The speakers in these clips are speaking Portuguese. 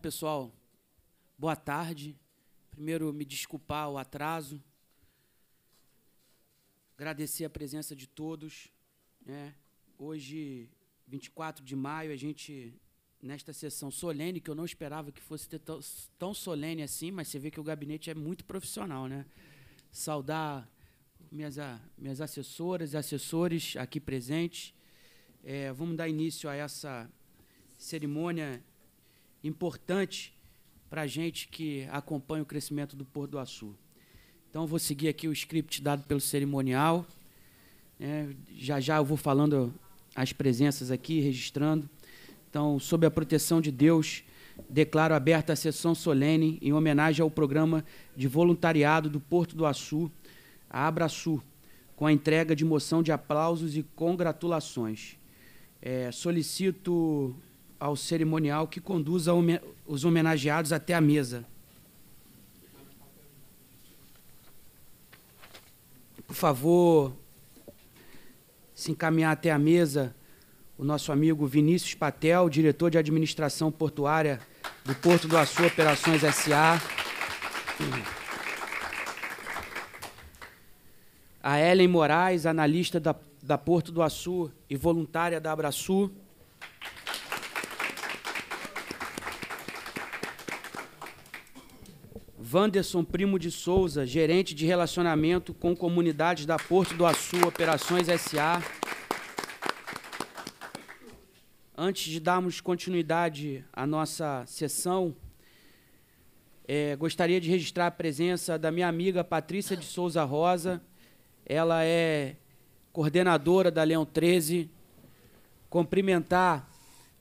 pessoal, boa tarde. Primeiro, me desculpar o atraso. Agradecer a presença de todos. Né? Hoje, 24 de maio, a gente, nesta sessão solene, que eu não esperava que fosse tão, tão solene assim, mas você vê que o gabinete é muito profissional. Né? Saudar minhas, ah, minhas assessoras e assessores aqui presentes. É, vamos dar início a essa cerimônia importante para a gente que acompanha o crescimento do Porto do Açu. Então, vou seguir aqui o script dado pelo cerimonial. É, já já eu vou falando as presenças aqui, registrando. Então, sob a proteção de Deus, declaro aberta a sessão solene em homenagem ao programa de voluntariado do Porto do Açu, a Abraçu, com a entrega de moção de aplausos e congratulações. É, solicito ao cerimonial que conduz os homenageados até a mesa. Por favor, se encaminhar até a mesa o nosso amigo Vinícius Patel, diretor de administração portuária do Porto do Açu Operações SA. A Ellen Moraes, analista da, da Porto do Açu e voluntária da Abraçu. Vanderson Primo de Souza, gerente de relacionamento com comunidades da Porto do Açu, Operações SA. Antes de darmos continuidade à nossa sessão, é, gostaria de registrar a presença da minha amiga Patrícia de Souza Rosa. Ela é coordenadora da Leão 13. Cumprimentar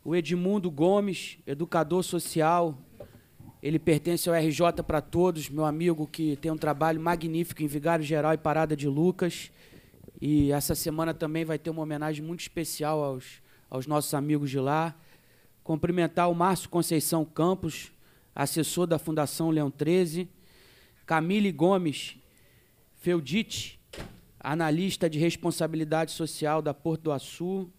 o Edmundo Gomes, educador social ele pertence ao RJ para Todos, meu amigo que tem um trabalho magnífico em Vigário Geral e Parada de Lucas. E essa semana também vai ter uma homenagem muito especial aos, aos nossos amigos de lá. Cumprimentar o Márcio Conceição Campos, assessor da Fundação Leão 13. Camille Gomes Feudite, analista de responsabilidade social da Porto do Açu.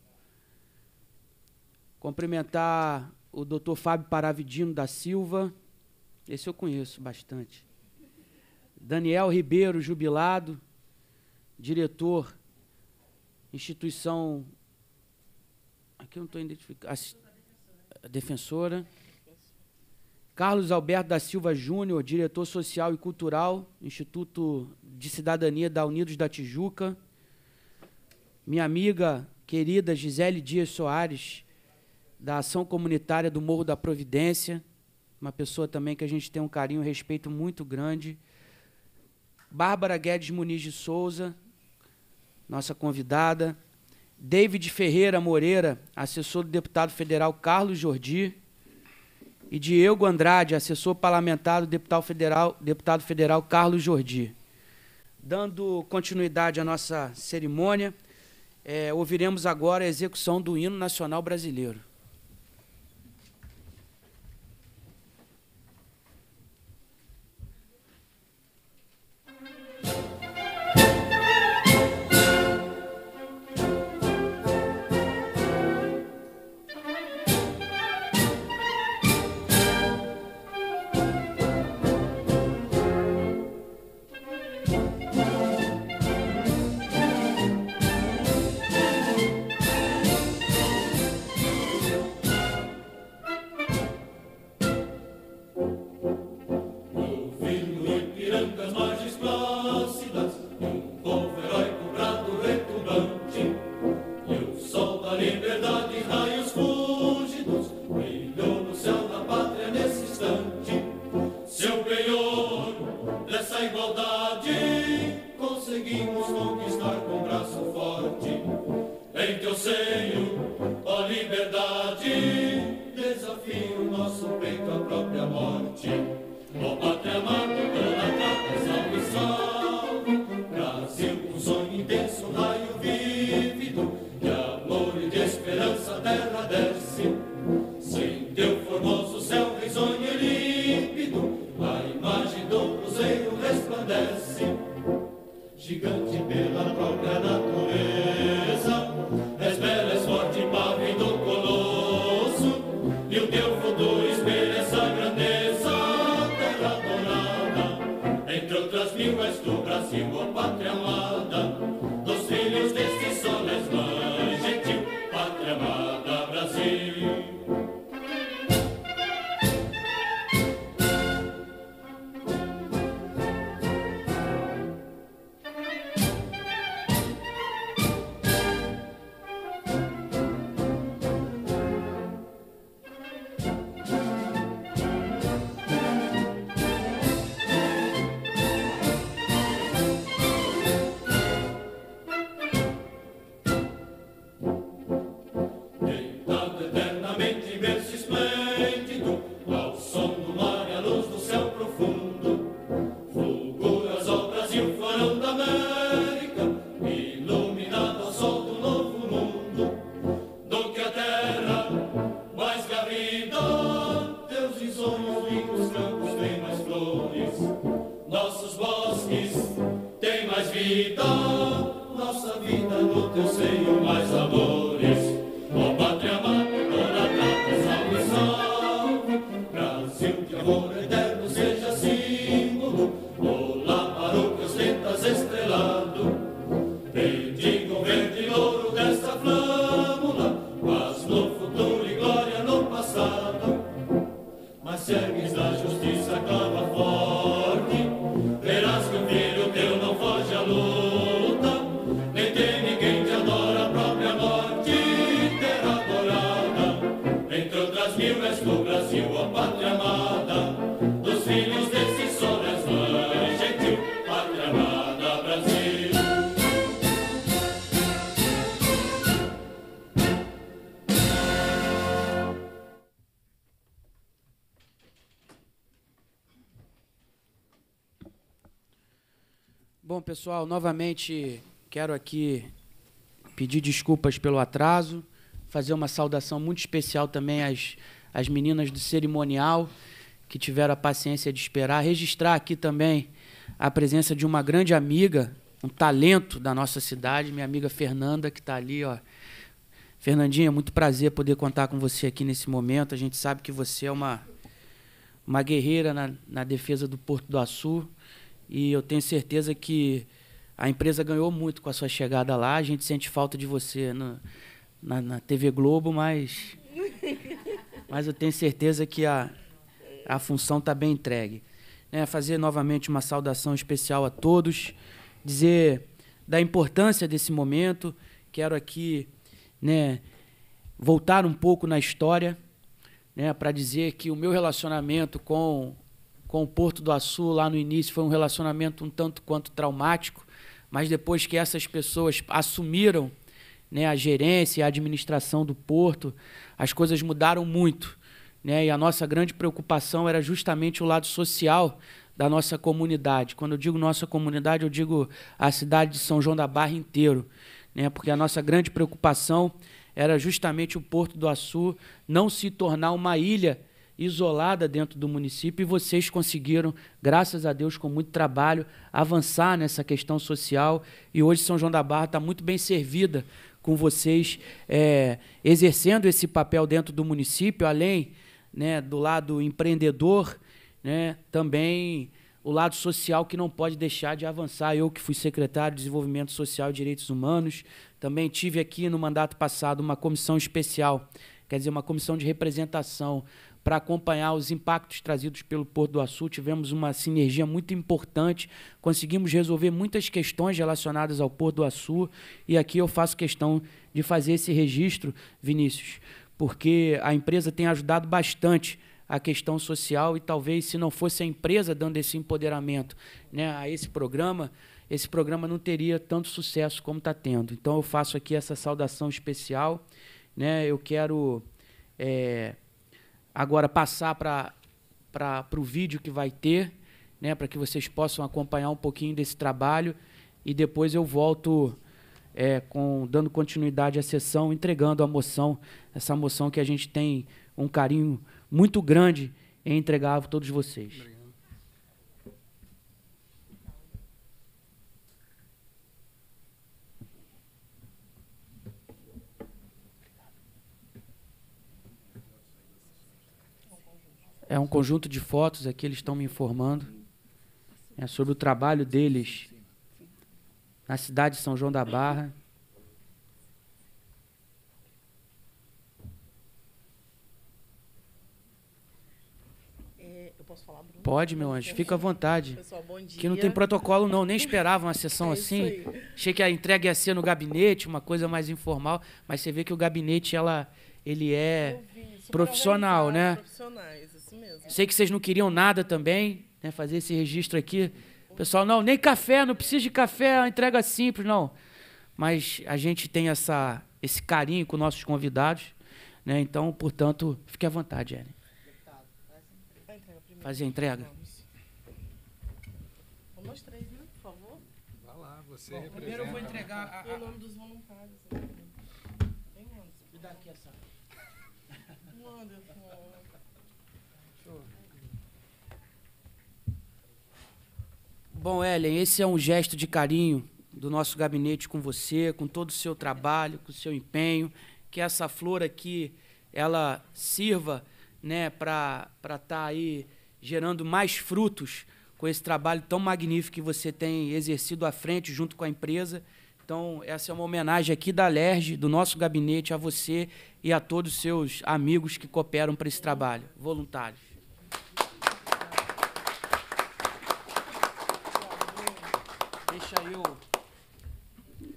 Cumprimentar o doutor Fábio Paravidino da Silva esse eu conheço bastante. Daniel Ribeiro, jubilado, diretor, instituição. Aqui eu não estou identificando. a defensora. Carlos Alberto da Silva Júnior, diretor social e cultural, Instituto de Cidadania da Unidos da Tijuca. Minha amiga querida Gisele Dias Soares, da Ação Comunitária do Morro da Providência uma pessoa também que a gente tem um carinho, um respeito muito grande. Bárbara Guedes Muniz de Souza, nossa convidada. David Ferreira Moreira, assessor do deputado federal Carlos Jordi. E Diego Andrade, assessor parlamentar do deputado federal, deputado federal Carlos Jordi. Dando continuidade à nossa cerimônia, é, ouviremos agora a execução do hino nacional brasileiro. um sonho intenso, um raio vívido Bom, pessoal, novamente quero aqui pedir desculpas pelo atraso, fazer uma saudação muito especial também às, às meninas do cerimonial que tiveram a paciência de esperar, registrar aqui também a presença de uma grande amiga, um talento da nossa cidade, minha amiga Fernanda, que está ali, ó. Fernandinha, é muito prazer poder contar com você aqui nesse momento. A gente sabe que você é uma, uma guerreira na, na defesa do Porto do Açu e eu tenho certeza que a empresa ganhou muito com a sua chegada lá. A gente sente falta de você no, na, na, TV Globo, mas. mas eu tenho certeza que a, a função está bem entregue. Né, fazer novamente uma saudação especial a todos, dizer da importância desse momento. Quero aqui né, voltar um pouco na história né, para dizer que o meu relacionamento com com o Porto do Açu lá no início foi um relacionamento um tanto quanto traumático, mas depois que essas pessoas assumiram né, a gerência e a administração do porto, as coisas mudaram muito. Né, e a nossa grande preocupação era justamente o lado social da nossa comunidade. Quando eu digo nossa comunidade, eu digo a cidade de São João da Barra inteiro, né, porque a nossa grande preocupação era justamente o Porto do Açu não se tornar uma ilha isolada dentro do município e vocês conseguiram, graças a Deus, com muito trabalho, avançar nessa questão social e hoje São João da Barra está muito bem servida com vocês é, exercendo esse papel dentro do município, além né, do lado empreendedor, né, também o lado social que não pode deixar de avançar. Eu que fui secretário de Desenvolvimento Social e Direitos Humanos, também tive aqui no mandato passado uma comissão especial, quer dizer, uma comissão de representação para acompanhar os impactos trazidos pelo Porto do Açu. Tivemos uma sinergia muito importante, conseguimos resolver muitas questões relacionadas ao Porto do Açu. E aqui eu faço questão de fazer esse registro, Vinícius, porque a empresa tem ajudado bastante a questão social e talvez se não fosse a empresa dando esse empoderamento né, a esse programa, esse programa não teria tanto sucesso como está tendo. Então eu faço aqui essa saudação especial. Né, eu quero é, agora passar para o vídeo que vai ter, né, para que vocês possam acompanhar um pouquinho desse trabalho e depois eu volto é, com dando continuidade à sessão, entregando a moção, essa moção que a gente tem um carinho muito grande em entregar a todos vocês. Obrigado. É um conjunto de fotos aqui, eles estão me informando é, sobre o trabalho deles na cidade de São João da Barra. É, Pode, meu anjo, fica à vontade. Pessoal, Que não tem protocolo, não. Nem esperava uma sessão é assim. Achei que a entrega ia ser no gabinete, uma coisa mais informal, mas você vê que o gabinete, ela, ele é profissional, né? Sei que vocês não queriam nada também, né? Fazer esse registro aqui. Pessoal, não, nem café, não precisa de café, é uma entrega simples, não. Mas a gente tem essa, esse carinho com nossos convidados, né? Então, portanto, fique à vontade, Ellen. Fazer a entrega. Vamos três, né? Por favor. Vai lá, você Bom, Primeiro eu vou entregar a, a... o nome dos voluntários. Vem, né? Anderson. Me dá aqui essa. Anderson. Bom, Ellen, esse é um gesto de carinho do nosso gabinete com você, com todo o seu trabalho, com o seu empenho, que essa flor aqui ela sirva, né, para para estar tá aí gerando mais frutos com esse trabalho tão magnífico que você tem exercido à frente junto com a empresa. Então, essa é uma homenagem aqui da LERJ, do nosso gabinete, a você e a todos os seus amigos que cooperam para esse trabalho, voluntários. Deixa eu.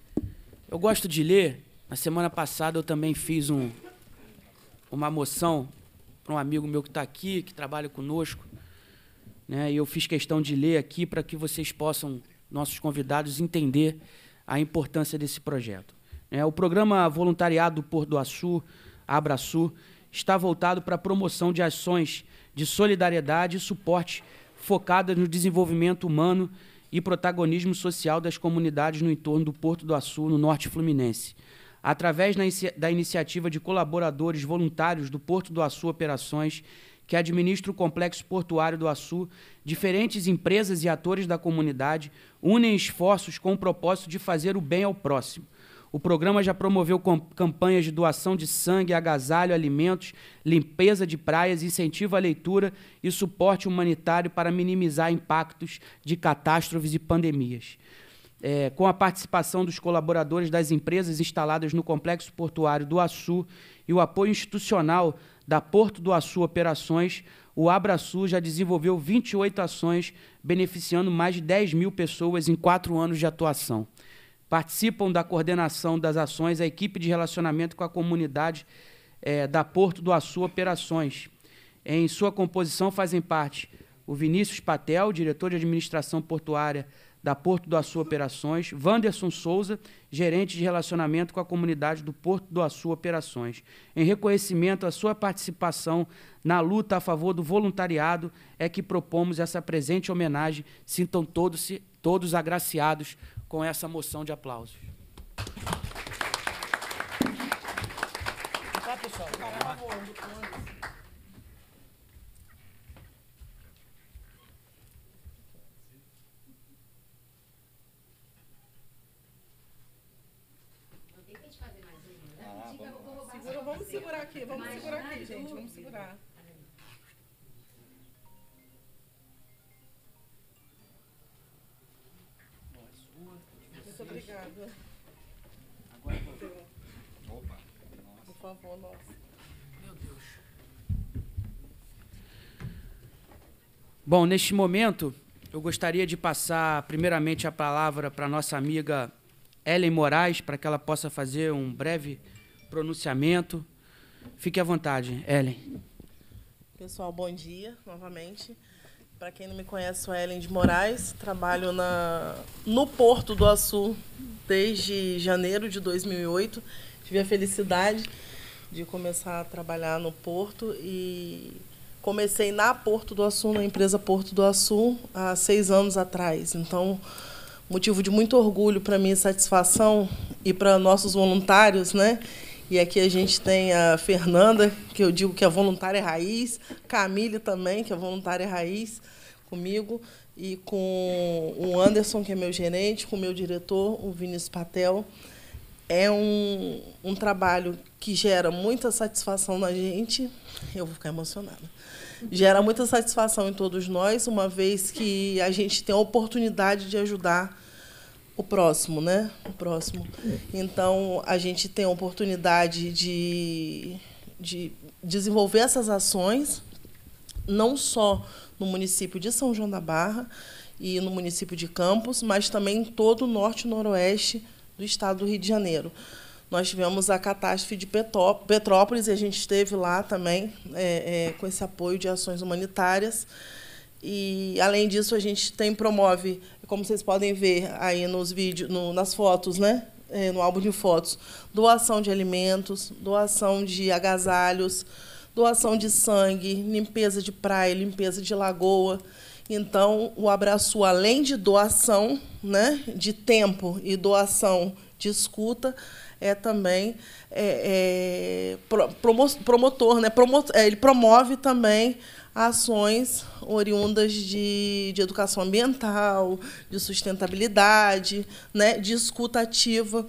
Eu gosto de ler. Na semana passada eu também fiz um, uma moção para um amigo meu que está aqui, que trabalha conosco. Né? E eu fiz questão de ler aqui para que vocês possam, nossos convidados, entender a importância desse projeto. É, o programa Voluntariado do Porto do Açu, Abraçu, está voltado para a promoção de ações de solidariedade e suporte focadas no desenvolvimento humano e protagonismo social das comunidades no entorno do Porto do Açu, no norte fluminense. Através da iniciativa de colaboradores voluntários do Porto do Açu Operações, que administra o complexo portuário do Açu, diferentes empresas e atores da comunidade unem esforços com o propósito de fazer o bem ao próximo o programa já promoveu campanhas de doação de sangue, agasalho, alimentos, limpeza de praias, incentivo à leitura e suporte humanitário para minimizar impactos de catástrofes e pandemias. É, com a participação dos colaboradores das empresas instaladas no Complexo Portuário do Açu e o apoio institucional da Porto do Açu Operações, o Abraçu já desenvolveu 28 ações, beneficiando mais de 10 mil pessoas em quatro anos de atuação. Participam da coordenação das ações a equipe de relacionamento com a comunidade é, da Porto do Açu Operações. Em sua composição fazem parte o Vinícius Patel, diretor de administração portuária da Porto do Açu Operações, Wanderson Souza, gerente de relacionamento com a comunidade do Porto do Açu Operações. Em reconhecimento à sua participação na luta a favor do voluntariado, é que propomos essa presente homenagem. Sintam todos, todos agraciados com essa moção de aplausos. Bom, neste momento, eu gostaria de passar primeiramente a palavra para nossa amiga Ellen Moraes, para que ela possa fazer um breve pronunciamento. Fique à vontade, Ellen. Pessoal, bom dia novamente. Para quem não me conhece, sou Ellen de Moraes, trabalho na, no Porto do Açu desde janeiro de 2008. Tive a felicidade de começar a trabalhar no Porto e Comecei na Porto do Açu, na empresa Porto do Açu, há seis anos atrás. Então, motivo de muito orgulho para mim, satisfação e para nossos voluntários, né? E aqui a gente tem a Fernanda, que eu digo que é voluntária raiz, Camille também, que é voluntária raiz comigo, e com o Anderson, que é meu gerente, com o meu diretor, o Vinícius Patel. É um, um trabalho que gera muita satisfação na gente. Eu vou ficar emocionada. Gera muita satisfação em todos nós, uma vez que a gente tem a oportunidade de ajudar o próximo, né? O próximo. Então, a gente tem a oportunidade de, de desenvolver essas ações, não só no município de São João da Barra e no município de Campos, mas também em todo o norte e noroeste do estado do Rio de Janeiro. Nós tivemos a catástrofe de Petrópolis e a gente esteve lá também é, é, com esse apoio de ações humanitárias. E, além disso, a gente tem promove, como vocês podem ver aí nos vídeos, no, nas fotos, né? É, no álbum de fotos, doação de alimentos, doação de agasalhos, doação de sangue, limpeza de praia, limpeza de lagoa. Então, o abraço, além de doação né, de tempo e doação de escuta, é também é, é, promo, promotor, né? Promo, é, ele promove também ações oriundas de, de educação ambiental, de sustentabilidade, né? de escuta ativa,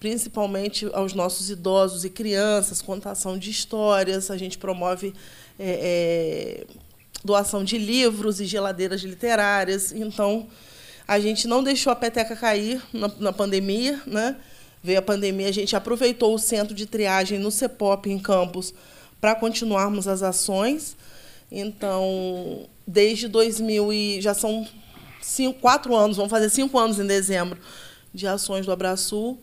principalmente aos nossos idosos e crianças, contação de histórias. A gente promove é, é, doação de livros e geladeiras literárias. Então, a gente não deixou a peteca cair na, na pandemia, né? Veio a pandemia, a gente aproveitou o centro de triagem no CEPOP em Campos para continuarmos as ações. Então, desde 2000 e já são cinco, quatro anos, vamos fazer cinco anos em dezembro de ações do Abraçul.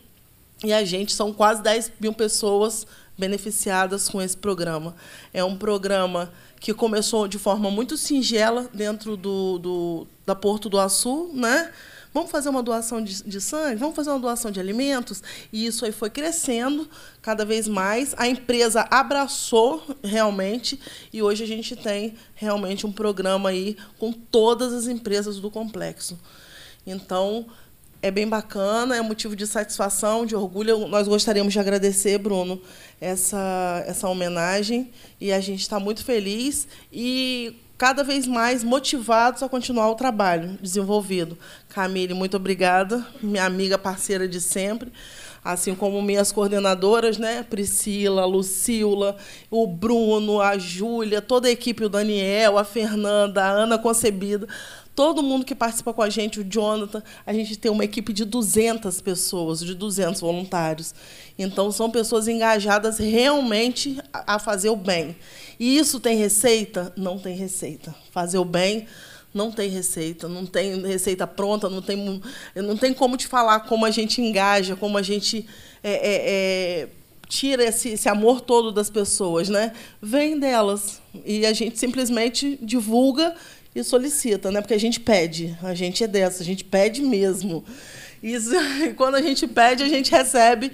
E a gente são quase 10 mil pessoas beneficiadas com esse programa. É um programa que começou de forma muito singela dentro do, do da Porto do Açu, né? Vamos fazer uma doação de, de, sangue? Vamos fazer uma doação de alimentos? E isso aí foi crescendo cada vez mais. A empresa abraçou realmente e hoje a gente tem realmente um programa aí com todas as empresas do complexo. Então, é bem bacana, é motivo de satisfação, de orgulho. Nós gostaríamos de agradecer, Bruno, essa, essa homenagem e a gente está muito feliz e cada vez mais motivados a continuar o trabalho desenvolvido. Camille, muito obrigada, minha amiga parceira de sempre, assim como minhas coordenadoras, né? Priscila, Lucila, o Bruno, a Júlia, toda a equipe, o Daniel, a Fernanda, a Ana Concebida Todo mundo que participa com a gente, o Jonathan, a gente tem uma equipe de 200 pessoas, de 200 voluntários. Então, são pessoas engajadas realmente a fazer o bem. E isso tem receita? Não tem receita. Fazer o bem não tem receita, não tem receita pronta, não tem, não tem como te falar como a gente engaja, como a gente é, é, é, tira esse, esse, amor todo das pessoas, né? Vem delas e a gente simplesmente divulga e solicita, né? Porque a gente pede, a gente é dessa, a gente pede mesmo. Isso, e quando a gente pede, a gente recebe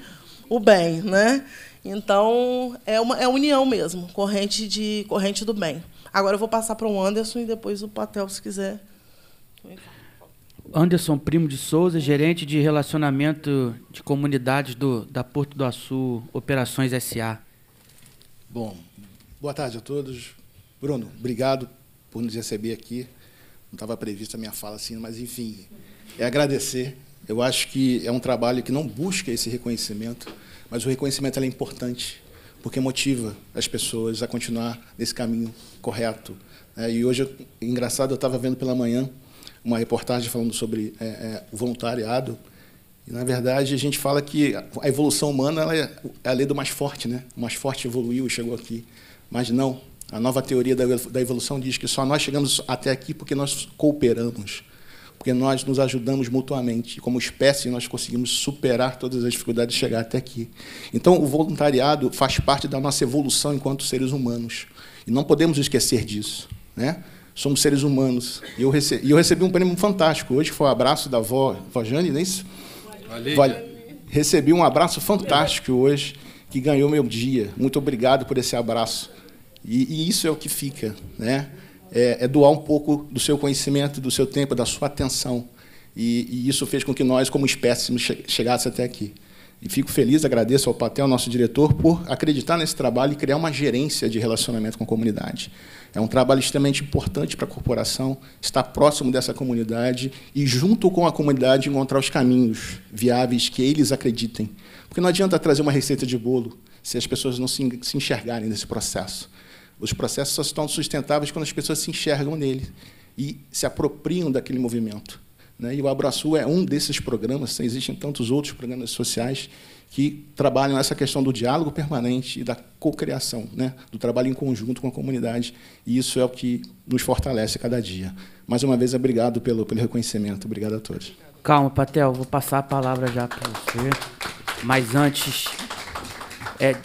o bem, né? Então, é uma é união mesmo, corrente de corrente do bem. Agora eu vou passar para o Anderson e depois o Patel, se quiser. Anderson Primo de Souza, gerente de relacionamento de comunidades do, da Porto do Açu, Operações SA. Bom, boa tarde a todos. Bruno, obrigado por nos receber aqui. Não estava prevista a minha fala assim, mas enfim, é agradecer. Eu acho que é um trabalho que não busca esse reconhecimento, mas o reconhecimento é importante, porque motiva as pessoas a continuar nesse caminho correto. Né? e hoje, engraçado, eu estava vendo pela manhã uma reportagem falando sobre é, é, o voluntariado. E, na verdade, a gente fala que a evolução humana é, é a lei do mais forte, né? O mais forte evoluiu e chegou aqui. Mas não, a nova teoria da evolução diz que só nós chegamos até aqui porque nós cooperamos, porque nós nos ajudamos mutuamente. Como espécie, nós conseguimos superar todas as dificuldades e chegar até aqui. Então, o voluntariado faz parte da nossa evolução enquanto seres humanos. E não podemos esquecer disso. Né? Somos seres humanos. E eu, recebi, e eu recebi um prêmio fantástico. Hoje foi o um abraço da avó, avó Jane, não é isso? Valeu. Valeu. Recebi um abraço fantástico hoje, que ganhou meu dia. Muito obrigado por esse abraço. E, e isso é o que fica, né? É, é, doar um pouco do seu conhecimento, do seu tempo, da sua atenção. E, e isso fez com que nós, como espécie, chegássemos até aqui. E fico feliz, agradeço ao Patel, nosso diretor, por acreditar nesse trabalho e criar uma gerência de relacionamento com a comunidade. É um trabalho extremamente importante para a corporação, estar próximo dessa comunidade e, junto com a comunidade, encontrar os caminhos viáveis que eles acreditem. Porque não adianta trazer uma receita de bolo se as pessoas não se enxergarem nesse processo. Os processos só se tornam sustentáveis quando as pessoas se enxergam nele e se apropriam daquele movimento. Né? E o Abraçu é um desses programas, existem tantos outros programas sociais que trabalham essa questão do diálogo permanente e da cocriação, né? do trabalho em conjunto com a comunidade, e isso é o que nos fortalece cada dia. Mais uma vez, obrigado pelo, pelo reconhecimento. Obrigado a todos. Calma, Patel, vou passar a palavra já para você. Mas antes, é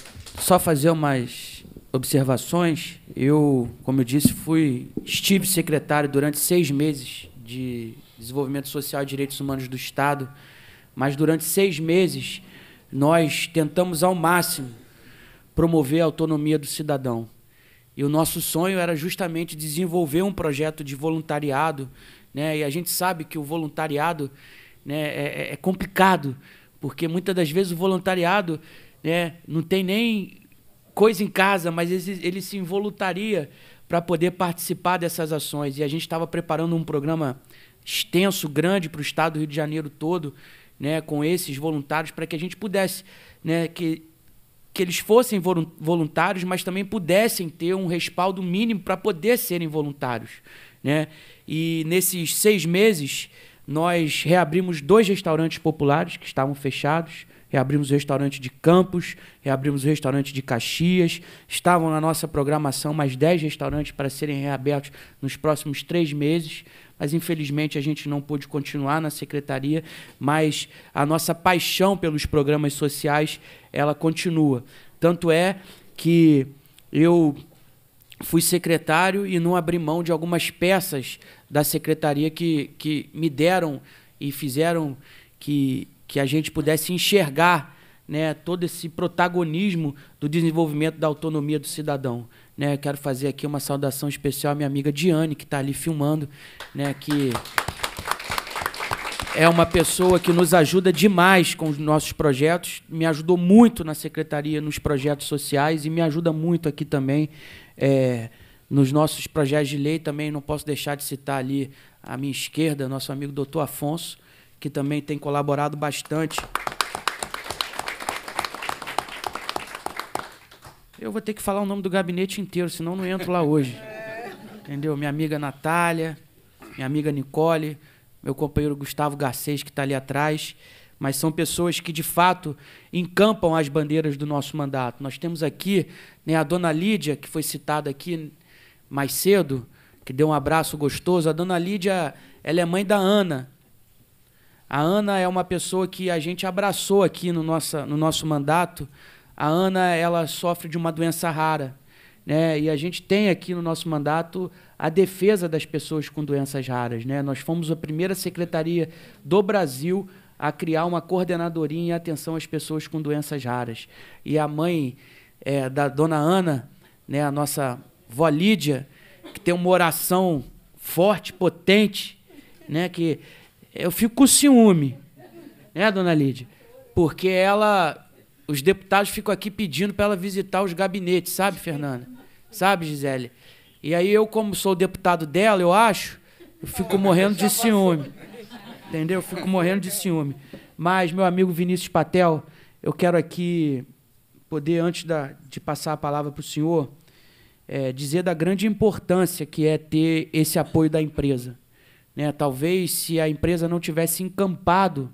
só fazer umas observações. Eu, como eu disse, fui estive secretário durante seis meses de Desenvolvimento Social e Direitos Humanos do Estado, mas durante seis meses nós tentamos ao máximo promover a autonomia do cidadão. E o nosso sonho era justamente desenvolver um projeto de voluntariado, né? E a gente sabe que o voluntariado, né, é, é, é complicado, porque muitas das vezes o voluntariado, né, não tem nem coisa em casa, mas ele, ele se involuntaria para poder participar dessas ações. E a gente estava preparando um programa extenso, grande para o estado do Rio de Janeiro todo, né, com esses voluntários, para que a gente pudesse, né, que, que eles fossem voluntários, mas também pudessem ter um respaldo mínimo para poder serem voluntários. Né? E nesses seis meses, nós reabrimos dois restaurantes populares que estavam fechados reabrimos o restaurante de Campos, reabrimos o restaurante de Caxias. Estavam na nossa programação mais 10 restaurantes para serem reabertos nos próximos três meses, mas infelizmente a gente não pôde continuar na secretaria. Mas a nossa paixão pelos programas sociais ela continua. Tanto é que eu fui secretário e não abri mão de algumas peças da secretaria que, que me deram e fizeram que que a gente pudesse enxergar né, todo esse protagonismo do desenvolvimento da autonomia do cidadão. Né, quero fazer aqui uma saudação especial à minha amiga Diane, que está ali filmando, né, que é uma pessoa que nos ajuda demais com os nossos projetos, me ajudou muito na secretaria, nos projetos sociais e me ajuda muito aqui também é, nos nossos projetos de lei. Também não posso deixar de citar ali à minha esquerda, nosso amigo doutor Afonso, que também tem colaborado bastante. Eu vou ter que falar o nome do gabinete inteiro, senão não entro lá hoje. Entendeu? Minha amiga Natália, minha amiga Nicole, meu companheiro Gustavo Garcês, que está ali atrás, mas são pessoas que, de fato, encampam as bandeiras do nosso mandato. Nós temos aqui né, a dona Lídia, que foi citada aqui mais cedo, que deu um abraço gostoso. A dona Lídia, ela é mãe da Ana, a Ana é uma pessoa que a gente abraçou aqui no, nossa, no nosso mandato. A Ana ela sofre de uma doença rara. Né? E a gente tem aqui no nosso mandato a defesa das pessoas com doenças raras. Né? Nós fomos a primeira secretaria do Brasil a criar uma coordenadoria em atenção às pessoas com doenças raras. E a mãe é, da dona Ana, né, a nossa vó Lídia, que tem uma oração forte, potente, né, que eu fico com ciúme, né, dona Lídia? Porque ela, os deputados ficam aqui pedindo para ela visitar os gabinetes, sabe, Fernanda? Sabe, Gisele? E aí eu, como sou deputado dela, eu acho, eu fico morrendo de ciúme. Entendeu? Eu fico morrendo de ciúme. Mas, meu amigo Vinícius Patel, eu quero aqui poder, antes da, de passar a palavra para o senhor, é, dizer da grande importância que é ter esse apoio da empresa. Né? Talvez se a empresa não tivesse encampado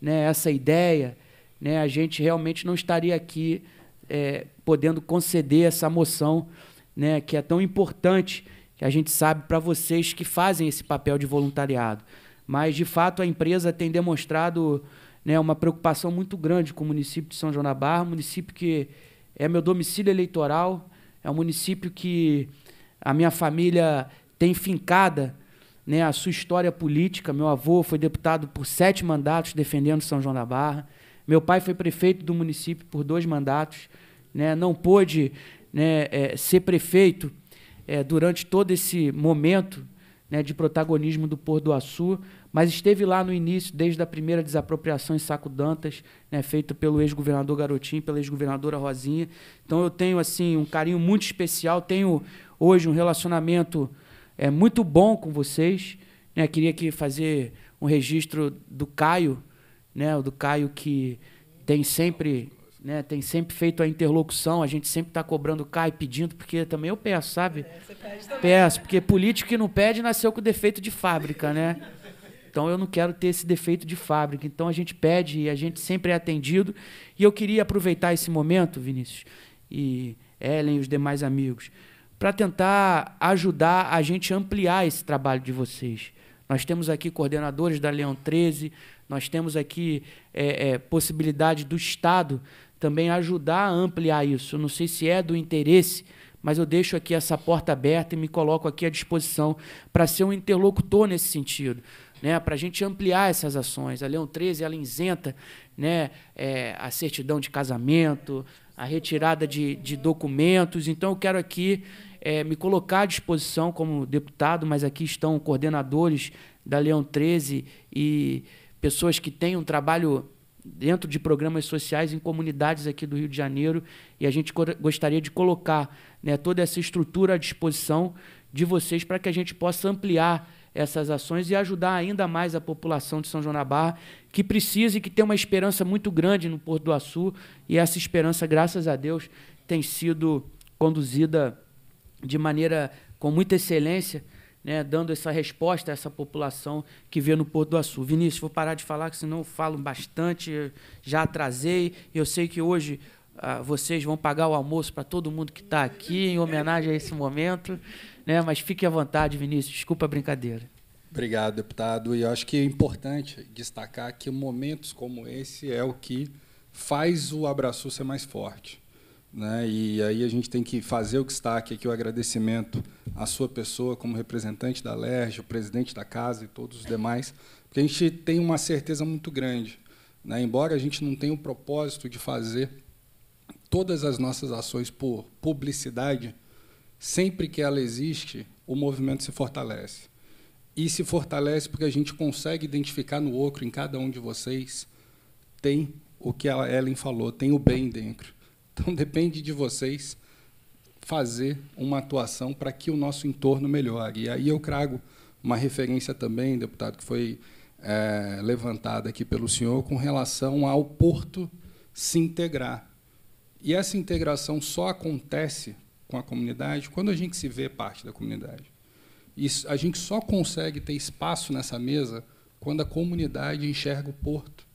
né, essa ideia, né, a gente realmente não estaria aqui é, podendo conceder essa moção né, que é tão importante, que a gente sabe para vocês que fazem esse papel de voluntariado. Mas, de fato, a empresa tem demonstrado né, uma preocupação muito grande com o município de São João da Barra, município que é meu domicílio eleitoral, é um município que a minha família tem fincada né, a sua história política. Meu avô foi deputado por sete mandatos defendendo São João da Barra. Meu pai foi prefeito do município por dois mandatos. Né, não pôde né, é, ser prefeito é, durante todo esse momento né, de protagonismo do Pôr do Açu, mas esteve lá no início, desde a primeira desapropriação em Saco Dantas, né, feita pelo ex-governador Garotinho, pela ex-governadora Rosinha. Então eu tenho assim um carinho muito especial, tenho hoje um relacionamento é muito bom com vocês. Né? Queria aqui fazer um registro do Caio, né? O do Caio que tem sempre, né? Tem sempre feito a interlocução. A gente sempre está cobrando o Caio, pedindo, porque também eu peço, sabe? É, peço, porque político que não pede nasceu com defeito de fábrica, né? Então eu não quero ter esse defeito de fábrica. Então a gente pede e a gente sempre é atendido. E eu queria aproveitar esse momento, Vinícius, e Ellen e os demais amigos para tentar ajudar a gente a ampliar esse trabalho de vocês. Nós temos aqui coordenadores da Leão 13, nós temos aqui é, é, possibilidade do Estado também ajudar a ampliar isso. Não sei se é do interesse, mas eu deixo aqui essa porta aberta e me coloco aqui à disposição para ser um interlocutor nesse sentido. Né, para a gente ampliar essas ações. A Leão 13 ela isenta né, é, a certidão de casamento, a retirada de, de documentos. Então, eu quero aqui é, me colocar à disposição como deputado, mas aqui estão coordenadores da Leão 13 e pessoas que têm um trabalho dentro de programas sociais em comunidades aqui do Rio de Janeiro e a gente gostaria de colocar né, toda essa estrutura à disposição de vocês para que a gente possa ampliar essas ações e ajudar ainda mais a população de São João da Barra, que precisa e que tem uma esperança muito grande no Porto do Açu, e essa esperança, graças a Deus, tem sido conduzida de maneira com muita excelência, né, dando essa resposta a essa população que vê no Porto do Açu. Vinícius, vou parar de falar, que senão eu falo bastante, já atrasei, eu sei que hoje ah, vocês vão pagar o almoço para todo mundo que está aqui em homenagem a esse momento, né? Mas fique à vontade, Vinícius. Desculpa a brincadeira. Obrigado, deputado. E eu acho que é importante destacar que momentos como esse é o que faz o abraço ser mais forte. Né? E aí a gente tem que fazer o destaque aqui, é o agradecimento à sua pessoa como representante da LERJ, o presidente da casa e todos os demais, porque a gente tem uma certeza muito grande. Né? Embora a gente não tenha o propósito de fazer todas as nossas ações por publicidade, sempre que ela existe, o movimento se fortalece. E se fortalece porque a gente consegue identificar no outro, em cada um de vocês, tem o que a Ellen falou, tem o bem dentro. Então depende de vocês fazer uma atuação para que o nosso entorno melhore. E aí eu trago uma referência também, deputado, que foi é, levantada aqui pelo senhor, com relação ao porto se integrar. E essa integração só acontece com a comunidade quando a gente se vê parte da comunidade. E a gente só consegue ter espaço nessa mesa quando a comunidade enxerga o porto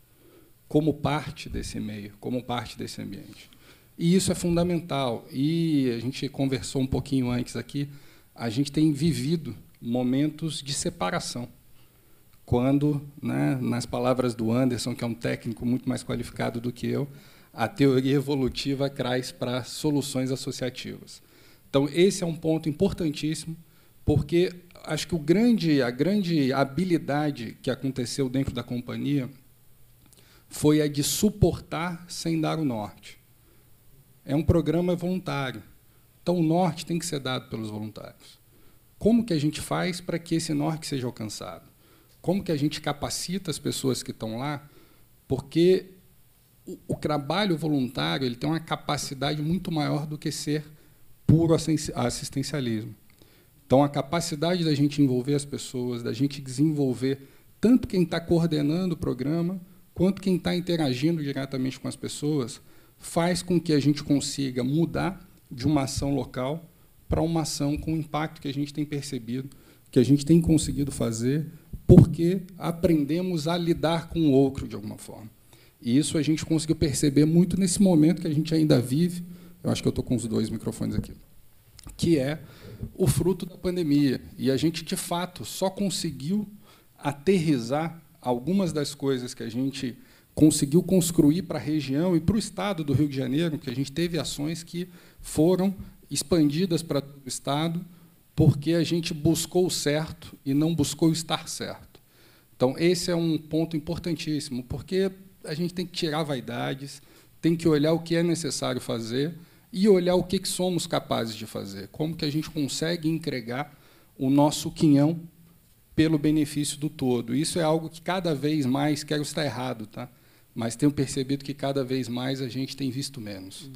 como parte desse meio, como parte desse ambiente. E isso é fundamental. E a gente conversou um pouquinho antes aqui, a gente tem vivido momentos de separação. Quando, né, nas palavras do Anderson, que é um técnico muito mais qualificado do que eu, a teoria evolutiva traz para soluções associativas. Então, esse é um ponto importantíssimo, porque acho que o grande, a grande habilidade que aconteceu dentro da companhia foi a de suportar sem dar o norte. É um programa voluntário. Então, o norte tem que ser dado pelos voluntários. Como que a gente faz para que esse norte seja alcançado? Como que a gente capacita as pessoas que estão lá? Porque o, o trabalho voluntário ele tem uma capacidade muito maior do que ser puro assistencialismo. Então, a capacidade da gente envolver as pessoas, da gente desenvolver tanto quem está coordenando o programa, quanto quem está interagindo diretamente com as pessoas, faz com que a gente consiga mudar de uma ação local para uma ação com o impacto que a gente tem percebido, que a gente tem conseguido fazer, porque aprendemos a lidar com o outro de alguma forma. E isso a gente conseguiu perceber muito nesse momento que a gente ainda vive. Eu acho que eu estou com os dois microfones aqui. Que é o fruto da pandemia. E a gente, de fato, só conseguiu aterrizar algumas das coisas que a gente conseguiu construir para a região e para o estado do Rio de Janeiro, que a gente teve ações que foram expandidas para todo o estado, porque a gente buscou o certo e não buscou estar certo. Então, esse é um ponto importantíssimo, porque a gente tem que tirar vaidades, tem que olhar o que é necessário fazer e olhar o que, somos capazes de fazer, como que a gente consegue entregar o nosso quinhão pelo benefício do todo. Isso é algo que cada vez mais, quero estar errado, tá? mas tenho percebido que cada vez mais a gente tem visto menos. Uhum.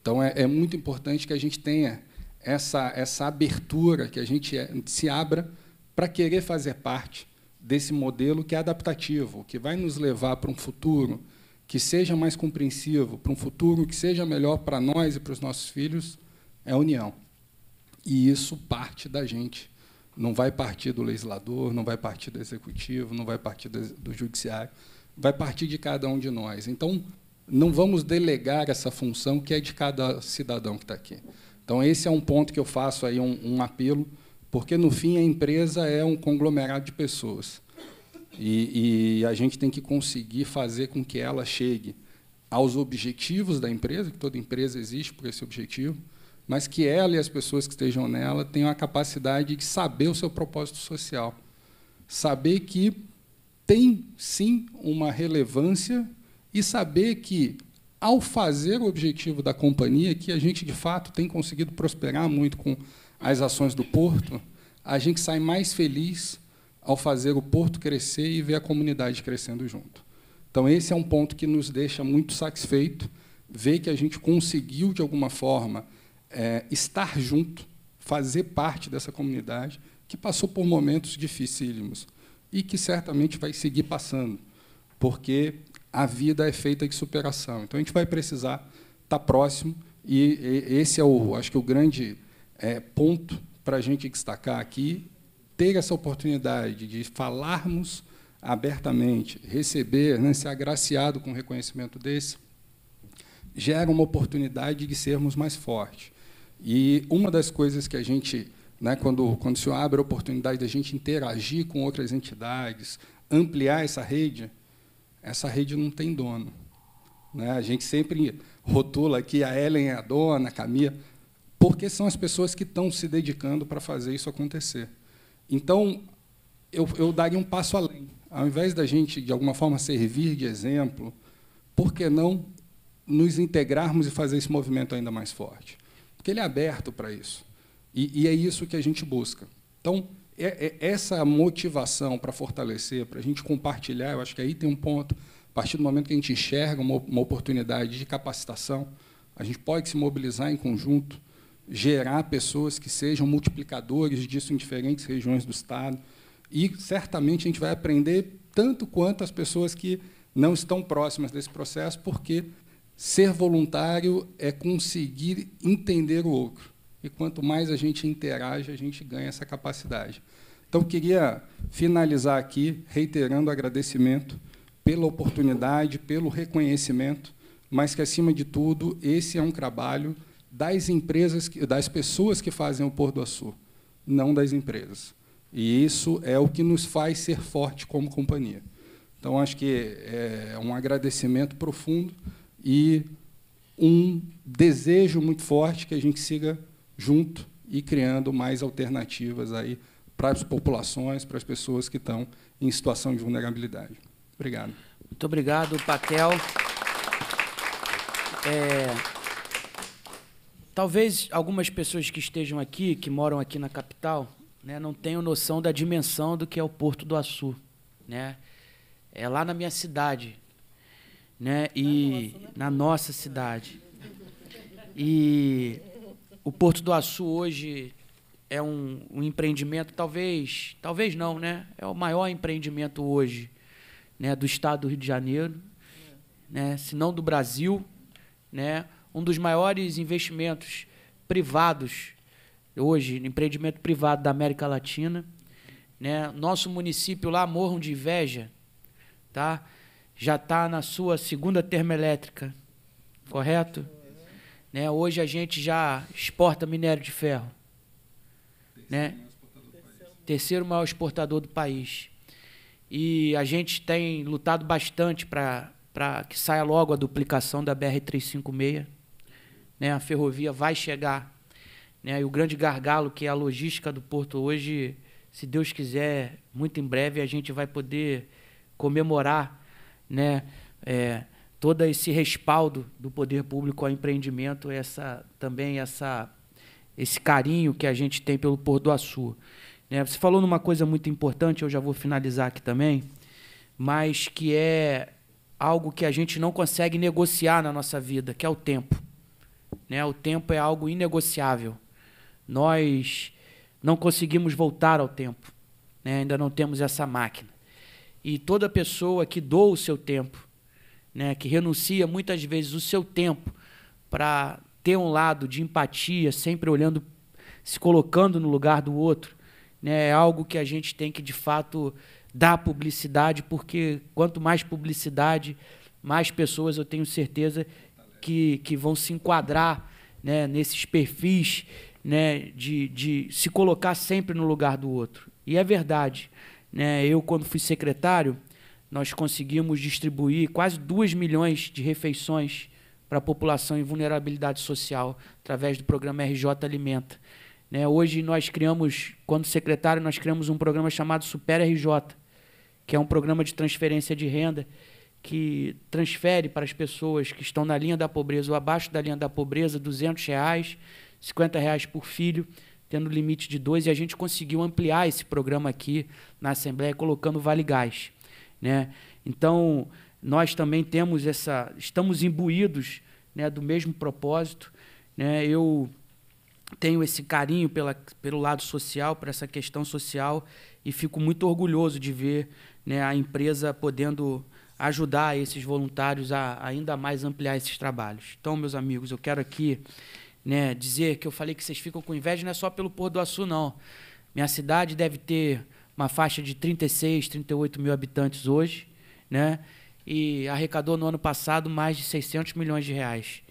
Então, é, é, muito importante que a gente tenha essa, essa abertura, que a gente é, se abra para querer fazer parte desse modelo que é adaptativo, que vai nos levar para um futuro que seja mais compreensivo, para um futuro que seja melhor para nós e para os nossos filhos, é a união. E isso parte da gente. Não vai partir do legislador, não vai partir do executivo, não vai partir do judiciário, vai partir de cada um de nós. Então, não vamos delegar essa função que é de cada cidadão que está aqui. Então, esse é um ponto que eu faço aí um, um apelo porque no fim a empresa é um conglomerado de pessoas. E, e, a gente tem que conseguir fazer com que ela chegue aos objetivos da empresa, que toda empresa existe por esse objetivo, mas que ela e as pessoas que estejam nela tenham a capacidade de saber o seu propósito social. Saber que tem, sim, uma relevância e saber que, ao fazer o objetivo da companhia, que a gente, de fato, tem conseguido prosperar muito com as ações do Porto, a gente sai mais feliz ao fazer o Porto crescer e ver a comunidade crescendo junto. Então, esse é um ponto que nos deixa muito satisfeito, ver que a gente conseguiu, de alguma forma, é, estar junto, fazer parte dessa comunidade que passou por momentos dificílimos e que certamente vai seguir passando, porque a vida é feita de superação. Então, a gente vai precisar estar tá próximo, e, e esse é, o, acho que, o grande é, ponto para a gente destacar aqui, ter essa oportunidade de falarmos abertamente, receber, né, ser agraciado com um reconhecimento desse, gera uma oportunidade de sermos mais fortes. E uma das coisas que a gente, né, quando, quando se abre a oportunidade da gente interagir com outras entidades, ampliar essa rede, essa rede não tem dono. Né? A gente sempre rotula aqui, a Ellen é a dona, a Camila porque são as pessoas que estão se dedicando para fazer isso acontecer. Então, eu, eu daria um passo além. Ao invés da gente, de alguma forma, servir de exemplo, por que não nos integrarmos e fazer esse movimento ainda mais forte? Porque ele é aberto para isso. E, e é isso que a gente busca. Então, é, é essa motivação para fortalecer, para a gente compartilhar, eu acho que aí tem um ponto. A partir do momento que a gente enxerga uma, uma oportunidade de capacitação, a gente pode se mobilizar em conjunto gerar pessoas que sejam multiplicadores disso em diferentes regiões do Estado. E certamente a gente vai aprender tanto quanto as pessoas que não estão próximas desse processo, porque ser voluntário é conseguir entender o outro. E quanto mais a gente interage, a gente ganha essa capacidade. Então, queria finalizar aqui reiterando o agradecimento pela oportunidade, pelo reconhecimento, mas que, acima de tudo, esse é um trabalho das empresas, das pessoas que fazem o Pôr do Açu, não das empresas. E isso é o que nos faz ser forte como companhia. Então, acho que é, é um agradecimento profundo e um desejo muito forte que a gente siga junto e criando mais alternativas aí para as populações, para as pessoas que estão em situação de vulnerabilidade. Obrigado. Muito obrigado, Patel. É... Talvez algumas pessoas que estejam aqui, que moram aqui na capital, né, não tenham noção da dimensão do que é o Porto do Açu, né? É lá na minha cidade, né? E na nossa, né? na nossa cidade. E o Porto do Açu hoje é um, um, empreendimento, talvez, talvez não, né? É o maior empreendimento hoje, né? Do Estado do Rio de Janeiro, é. né? Se não do Brasil, né? um dos maiores investimentos privados hoje, empreendimento privado da América Latina. Né? Nosso município lá, Morro de Inveja, tá? já está na sua segunda termoelétrica, correto? Né? Hoje a gente já exporta minério de ferro. Terceiro, né? maior Terceiro maior exportador do país. E a gente tem lutado bastante para que saia logo a duplicação da BR-356 né? A ferrovia vai chegar. Né? E o grande gargalo que é a logística do porto hoje, se Deus quiser, muito em breve a gente vai poder comemorar né? É, todo esse respaldo do poder público ao empreendimento, essa também essa esse carinho que a gente tem pelo Porto do Açu. Né? Você falou numa coisa muito importante, eu já vou finalizar aqui também, mas que é algo que a gente não consegue negociar na nossa vida, que é o tempo. Né? O tempo é algo inegociável. Nós não conseguimos voltar ao tempo. Né? Ainda não temos essa máquina. E toda pessoa que doa o seu tempo, né? que renuncia muitas vezes o seu tempo para ter um lado de empatia, sempre olhando, se colocando no lugar do outro, né? é algo que a gente tem que, de fato, dar publicidade, porque quanto mais publicidade, mais pessoas eu tenho certeza que, que vão se enquadrar né, nesses perfis né, de, de se colocar sempre no lugar do outro. E é verdade. Né? Eu, quando fui secretário, nós conseguimos distribuir quase 2 milhões de refeições para a população em vulnerabilidade social através do programa RJ Alimenta. Né? Hoje nós criamos, quando secretário, nós criamos um programa chamado Super RJ, que é um programa de transferência de renda que transfere para as pessoas que estão na linha da pobreza ou abaixo da linha da pobreza 200 reais, 50 reais por filho, tendo limite de dois, e a gente conseguiu ampliar esse programa aqui na Assembleia, colocando Vale Gás. Né? Então, nós também temos essa. estamos imbuídos né, do mesmo propósito. Né? Eu tenho esse carinho pela, pelo lado social, para essa questão social, e fico muito orgulhoso de ver né, a empresa podendo ajudar esses voluntários a ainda mais ampliar esses trabalhos. Então, meus amigos, eu quero aqui né, dizer que eu falei que vocês ficam com inveja não é só pelo Pôr do Açu, não. Minha cidade deve ter uma faixa de 36, 38 mil habitantes hoje, né? E arrecadou no ano passado mais de 600 milhões de reais,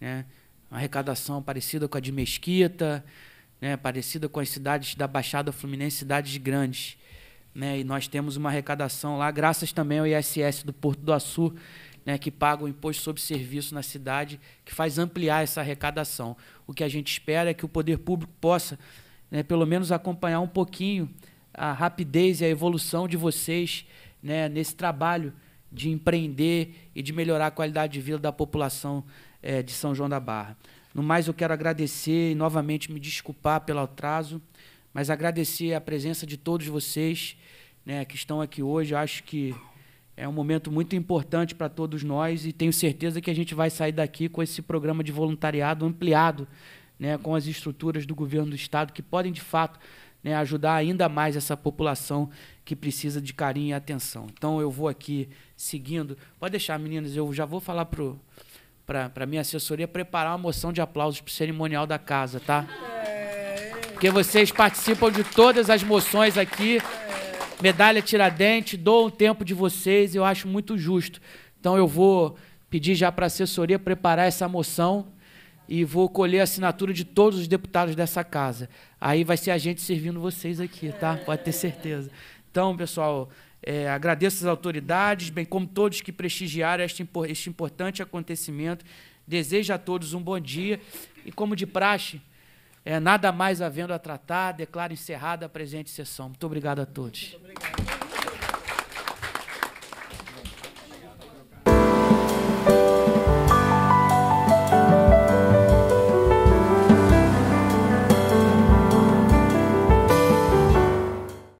né? Uma arrecadação parecida com a de Mesquita, né? Parecida com as cidades da Baixada Fluminense, cidades grandes. Né, e nós temos uma arrecadação lá, graças também ao ISS do Porto do Açu, né, que paga o imposto sobre serviço na cidade, que faz ampliar essa arrecadação. O que a gente espera é que o poder público possa, né, pelo menos, acompanhar um pouquinho a rapidez e a evolução de vocês né, nesse trabalho de empreender e de melhorar a qualidade de vida da população é, de São João da Barra. No mais, eu quero agradecer e novamente me desculpar pelo atraso mas agradecer a presença de todos vocês né, que estão aqui hoje. Eu acho que é um momento muito importante para todos nós e tenho certeza que a gente vai sair daqui com esse programa de voluntariado ampliado né, com as estruturas do governo do Estado, que podem, de fato, né, ajudar ainda mais essa população que precisa de carinho e atenção. Então, eu vou aqui seguindo. Pode deixar, meninas, eu já vou falar para para minha assessoria preparar uma moção de aplausos para o cerimonial da casa, tá? É porque vocês participam de todas as moções aqui. Medalha Tiradentes, dou um tempo de vocês, eu acho muito justo. Então eu vou pedir já para a assessoria preparar essa moção e vou colher a assinatura de todos os deputados dessa casa. Aí vai ser a gente servindo vocês aqui, tá? Pode ter certeza. Então, pessoal, é, agradeço as autoridades, bem como todos que prestigiaram este, este importante acontecimento. Desejo a todos um bom dia e, como de praxe, é, nada mais havendo a tratar, declaro encerrada a presente sessão. Muito obrigado a todos. Muito obrigado.